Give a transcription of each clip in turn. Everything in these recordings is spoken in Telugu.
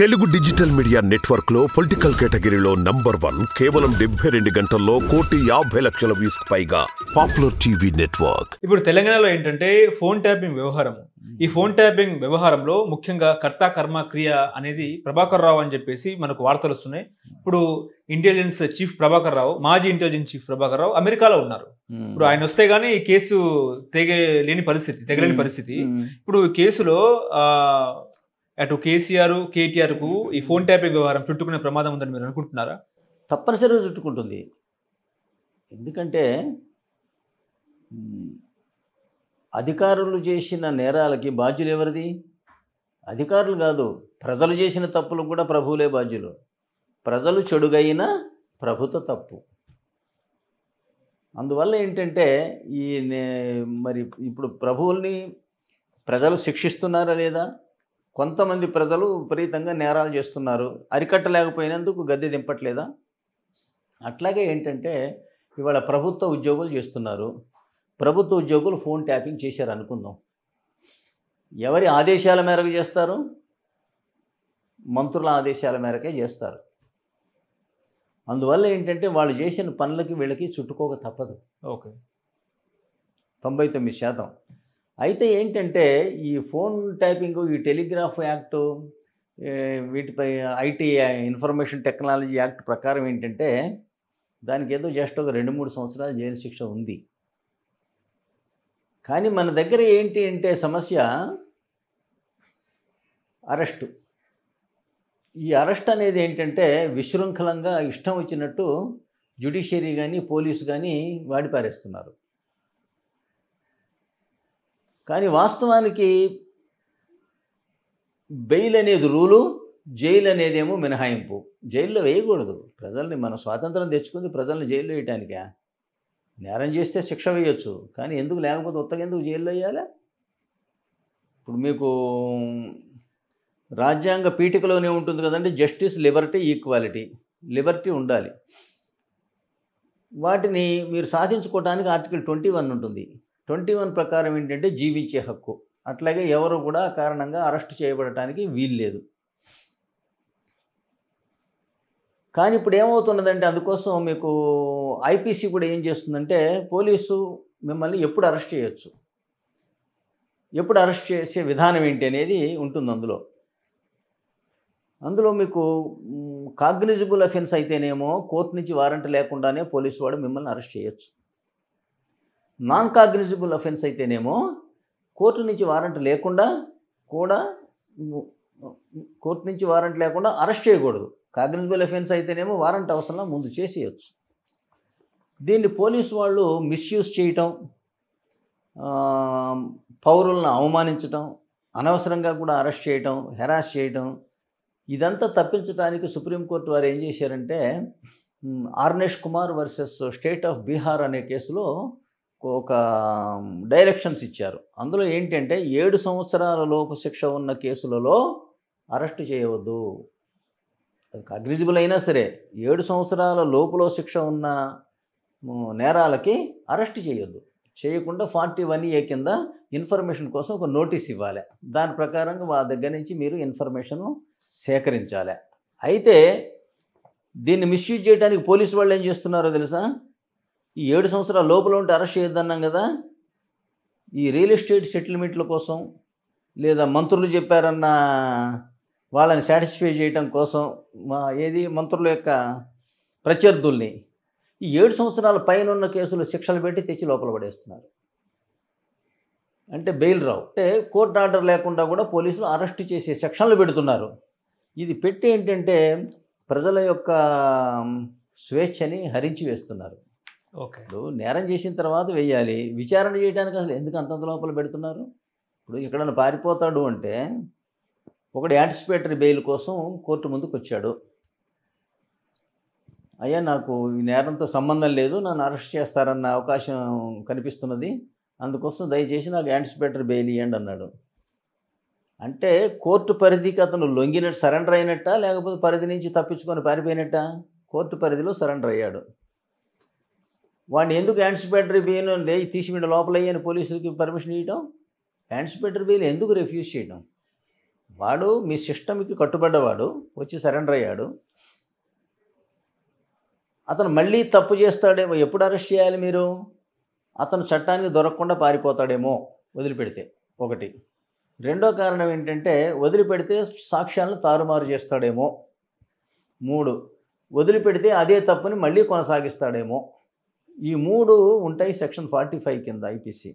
తెలుగు డిజిటల్ మీడియా నెట్వర్క్ లో పొలిటికల్ కేటగిరీలో నంబర్ వన్ కేవలం డెబ్బై రెండు గంటల్లో కోటి యాభై లక్షల వ్యూస్ పైగా పాపులర్ టీవీ నెట్వర్క్ ఇప్పుడు తెలంగాణలో ఏంటంటే ఫోన్ ట్యాపింగ్ వ్యవహారం ఈ ఫోన్ ట్యాపింగ్ వ్యవహారంలో ముఖ్యంగా కర్త కర్మ క్రియ అనేది ప్రభాకర్ రావు అని చెప్పేసి మనకు వార్తలు వస్తున్నాయి ఇప్పుడు ఇంటెలిజెన్స్ చీఫ్ ప్రభాకర్ రావు మాజీ ఇంటెలిజెన్స్ చీఫ్ ప్రభాకర్ రావు అమెరికాలో ఉన్నారు ఇప్పుడు ఆయన వస్తే గానీ ఈ కేసు తెగలేని పరిస్థితి తెగలేని పరిస్థితి ఇప్పుడు కేసులో అటు కేసీఆర్ కేటీఆర్కు ఈ ఫోన్ ట్యాపింగ్ వ్యవహారం చుట్టుకునే ప్రమాదం ఉందని మీరు అనుకుంటున్నారా తప్పనిసరిగా చుట్టుకుంటుంది ఎందుకంటే అధికారులు చేసిన నేరాలకి బాధ్యులు ఎవరిది అధికారులు కాదు ప్రజలు చేసిన తప్పులకు కూడా ప్రభువులే బాధ్యులు ప్రజలు చెడుగైన ప్రభుత్వ తప్పు అందువల్ల ఏంటంటే ఈ మరి ఇప్పుడు ప్రభువుల్ని ప్రజలు శిక్షిస్తున్నారా లేదా కొంతమంది ప్రజలు విపరీతంగా నేరాలు చేస్తున్నారు అరికట్టలేకపోయినందుకు గద్దె దింపట్లేదా అట్లాగే ఏంటంటే ఇవాళ ప్రభుత్వ ఉద్యోగులు చేస్తున్నారు ప్రభుత్వ ఉద్యోగులు ఫోన్ ట్యాపింగ్ చేశారు అనుకుందాం ఎవరి ఆదేశాల మేరకు చేస్తారు మంత్రుల ఆదేశాల మేరకే చేస్తారు అందువల్ల ఏంటంటే వాళ్ళు చేసిన పనులకి వీళ్ళకి చుట్టుకోక తప్పదు ఓకే తొంభై తొమ్మిది శాతం అయితే ఏంటంటే ఈ ఫోన్ టైపింగ్ ఈ టెలిగ్రాఫ్ యాక్ట్ వీటిపై ఐటీ ఇన్ఫర్మేషన్ టెక్నాలజీ యాక్ట్ ప్రకారం ఏంటంటే దానికి ఏదో జస్ట్ ఒక రెండు మూడు సంవత్సరాలు జైలు శిక్ష ఉంది కానీ మన దగ్గర ఏంటి అంటే సమస్య అరెస్టు ఈ అరెస్ట్ అనేది ఏంటంటే విశృంఖలంగా ఇష్టం వచ్చినట్టు జ్యుడిషియరీ కానీ పోలీసు కానీ వాడిపారేస్తున్నారు కానీ వాస్తవానికి బెయిల్ అనేది రూలు జైలు అనేదేమో మినహాయింపు జైల్లో వేయకూడదు ప్రజల్ని మన స్వాతంత్రం తెచ్చుకుంది ప్రజల్ని జైల్లో వేయటానికా నేరం చేస్తే శిక్ష వేయొచ్చు కానీ ఎందుకు లేకపోతే ఉత్తగా ఎందుకు జైల్లో వేయాలి ఇప్పుడు మీకు రాజ్యాంగ పీఠికలోనే ఉంటుంది కదండి జస్టిస్ లిబర్టీ ఈక్వాలిటీ లిబర్టీ ఉండాలి వాటిని మీరు సాధించుకోవడానికి ఆర్టికల్ ట్వంటీ వన్ ఉంటుంది ట్వంటీ వన్ ప్రకారం ఏంటంటే జీవించే హక్కు అట్లాగే ఎవరు కూడా కారణంగా అరెస్ట్ చేయబడటానికి వీల్లేదు కానీ ఇప్పుడు ఏమవుతున్నదంటే అందుకోసం మీకు ఐపీసీ కూడా ఏం చేస్తుందంటే పోలీసు మిమ్మల్ని ఎప్పుడు అరెస్ట్ చేయొచ్చు ఎప్పుడు అరెస్ట్ చేసే విధానం ఏంటి అనేది ఉంటుంది అందులో అందులో మీకు కాగ్నిజిబుల్ అఫెన్స్ అయితేనేమో కోర్టు నుంచి వారెంట్ లేకుండానే పోలీసు వాడు మిమ్మల్ని అరెస్ట్ చేయొచ్చు నాన్ కాగ్నిజిబుల్ అఫెన్స్ అయితేనేమో కోర్టు నుంచి వారెంట్ లేకుండా కూడా కోర్టు నుంచి వారెంట్ లేకుండా అరెస్ట్ చేయకూడదు కాగ్నిజిబుల్ అఫెన్స్ అయితేనేమో వారెంట్ అవసరంలో ముందు చేసేయచ్చు దీన్ని పోలీసు వాళ్ళు మిస్యూజ్ చేయటం పౌరులను అవమానించటం అనవసరంగా కూడా అరెస్ట్ చేయటం హెరాస్ చేయటం ఇదంతా తప్పించడానికి సుప్రీంకోర్టు వారు ఏం చేశారంటే Arnesh Kumar versus state of Bihar అనే కేసులో ఒక డైరెక్షన్స్ ఇచ్చారు అందులో ఏంటంటే ఏడు సంవత్సరాల లోపు శిక్ష ఉన్న కేసులలో అరెస్ట్ చేయవద్దు అగ్రిజిబుల్ అయినా సరే ఏడు సంవత్సరాల లోపులో శిక్ష ఉన్న నేరాలకి అరెస్ట్ చేయొద్దు చేయకుండా ఫార్టీ వన్ ఏ కింద ఇన్ఫర్మేషన్ కోసం ఒక నోటీస్ ఇవ్వాలి దాని ప్రకారంగా వాళ్ళ దగ్గర నుంచి మీరు ఇన్ఫర్మేషన్ సేకరించాలి అయితే దీన్ని మిస్యూజ్ చేయడానికి పోలీసు వాళ్ళు ఏం చేస్తున్నారో తెలుసా ఈ ఏడు సంవత్సరాల లోపల ఉంటే అరెస్ట్ చేయొద్దన్నాం కదా ఈ రియల్ ఎస్టేట్ సెటిల్మెంట్ల కోసం లేదా మంత్రులు చెప్పారన్న వాళ్ళని సాటిస్ఫై చేయడం కోసం మా ఏది మంత్రుల యొక్క ప్రత్యర్థుల్ని ఈ ఏడు సంవత్సరాల పైన ఉన్న కేసులు శిక్షలు పెట్టి తెచ్చి లోపల పడేస్తున్నారు అంటే బెయిల్ రావు అంటే కోర్టు ఆర్డర్ లేకుండా కూడా పోలీసులు అరెస్ట్ చేసే సెక్షన్లు పెడుతున్నారు ఇది పెట్టి ఏంటంటే ప్రజల యొక్క స్వేచ్ఛని హరించి వేస్తున్నారు ఓకే ఇప్పుడు నేరం చేసిన తర్వాత వెయ్యాలి విచారణ చేయడానికి అసలు ఎందుకు అంతంత లోపల పెడుతున్నారు ఇప్పుడు ఎక్కడైనా పారిపోతాడు అంటే ఒకడు యాంటిసిపేటరీ బెయిల్ కోసం కోర్టు ముందుకు వచ్చాడు అయ్యా నాకు ఈ నేరంతో సంబంధం లేదు నన్ను అరెస్ట్ చేస్తారన్న అవకాశం కనిపిస్తున్నది అందుకోసం దయచేసి నాకు యాంటిసిపేటరీ బెయిల్ ఇవ్వండి అన్నాడు అంటే కోర్టు పరిధికి అతను లొంగినట్టు సరెండర్ అయినట్టా లేకపోతే పరిధి నుంచి తప్పించుకొని పారిపోయినట్టా కోర్టు పరిధిలో సరెండర్ అయ్యాడు వాడిని ఎందుకు యాంటిసిపేటరీ బీను లోపల లోపలయ్యని పోలీసులకి పర్మిషన్ ఇవ్వడం యాంటిసిపేటరీ బీలు ఎందుకు రిఫ్యూజ్ చేయడం వాడు మీ సిస్టమ్కి కట్టుబడ్డవాడు వచ్చి సరెండర్ అయ్యాడు అతను మళ్ళీ తప్పు చేస్తాడేమో ఎప్పుడు అరెస్ట్ చేయాలి మీరు అతను చట్టానికి దొరకకుండా పారిపోతాడేమో వదిలిపెడితే ఒకటి రెండో కారణం ఏంటంటే వదిలిపెడితే సాక్ష్యాలను తారుమారు చేస్తాడేమో మూడు వదిలిపెడితే అదే తప్పుని మళ్ళీ కొనసాగిస్తాడేమో ఈ మూడు ఉంటాయి సెక్షన్ ఫార్టీ ఫైవ్ కింద ఐపీసీ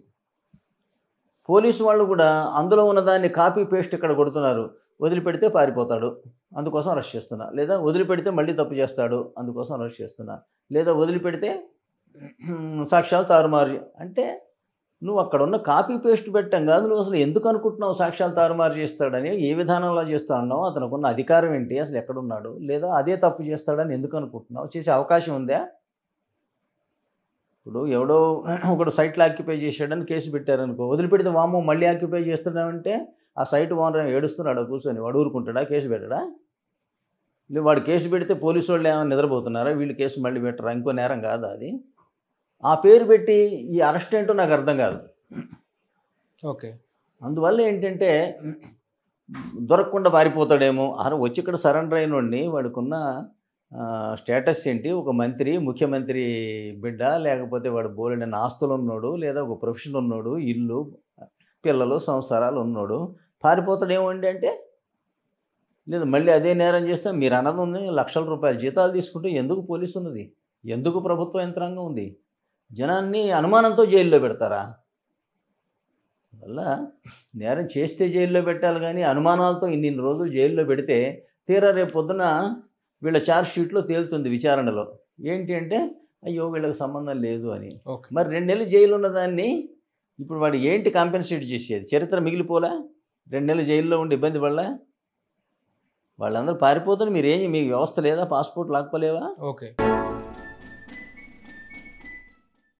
పోలీసు వాళ్ళు కూడా అందులో ఉన్నదాన్ని కాపీ పేస్ట్ ఇక్కడ కొడుతున్నారు వదిలిపెడితే పారిపోతాడు అందుకోసం అరెస్ట్ చేస్తున్నా లేదా వదిలిపెడితే మళ్ళీ తప్పు చేస్తాడు అందుకోసం అరెస్ట్ చేస్తున్నా లేదా వదిలిపెడితే సాక్ష్యాలు తారుమారు అంటే నువ్వు అక్కడ ఉన్న కాపీ పేస్ట్ పెట్టాం కాదు నువ్వు అసలు ఎందుకు అనుకుంటున్నావు సాక్ష్యాలు తారుమారు చేస్తాడని ఏ విధానంలో చేస్తా ఉన్నావు అతనికి ఉన్న అధికారం ఏంటి అసలు ఎక్కడున్నాడు లేదా అదే తప్పు చేస్తాడని ఎందుకు అనుకుంటున్నావు చేసే అవకాశం ఉందా ఇప్పుడు ఎవడో ఒకడు సైట్లు ఆక్యుపై చేశాడని కేసు పెట్టారనుకో వదిలిపెడితే వామో మళ్ళీ ఆక్యుపై చేస్తున్నామంటే ఆ సైట్ ఓనర్ ఏడుస్తున్నాడు కూర్చొని వాడు ఊరుకుంటాడా కేసు పెట్టడా వాడు కేసు పెడితే పోలీసు వాళ్ళు ఏమైనా నిద్రపోతున్నారా వీళ్ళు కేసు మళ్ళీ పెట్టరా ఇంకో నేరం కాదు అది ఆ పేరు పెట్టి ఈ అరెస్ట్ ఏంటో నాకు అర్థం కాదు ఓకే అందువల్ల ఏంటంటే దొరకకుండా పారిపోతాడేమో అరే వచ్చి ఇక్కడ సరెండర్ అయిన వాడికి ఉన్న స్టేటస్ ఏంటి ఒక మంత్రి ముఖ్యమంత్రి బిడ్డ లేకపోతే వాడు బోలెడైన ఆస్తులు ఉన్నాడు లేదా ఒక ప్రొఫెషన్ ఉన్నాడు ఇల్లు పిల్లలు సంసారాలు ఉన్నాడు ఏమండి అంటే లేదు మళ్ళీ అదే నేరం చేస్తే మీరు అన్నది ఉంది లక్షల రూపాయల జీతాలు తీసుకుంటే ఎందుకు పోలీసు ఉన్నది ఎందుకు ప్రభుత్వ యంత్రాంగం ఉంది జనాన్ని అనుమానంతో జైల్లో పెడతారా వల్ల నేరం చేస్తే జైల్లో పెట్టాలి కానీ అనుమానాలతో ఇన్ని రోజులు జైల్లో పెడితే తీరా రేపు పొద్దున వీళ్ళ ఛార్జ్ షీట్లో తేలుతుంది విచారణలో ఏంటి అంటే అయ్యో వీళ్ళకి సంబంధం లేదు అని మరి రెండు నెలలు జైలు ఉన్నదాన్ని ఇప్పుడు వాడు ఏంటి కాంపెన్సేట్ చేసేది చరిత్ర మిగిలిపోలా రెండు నెలలు జైల్లో ఉండి ఇబ్బంది పడలే వాళ్ళందరూ మీరు మీరేం మీ వ్యవస్థ లేదా పాస్పోర్ట్ లాక్కోలేవా ఓకే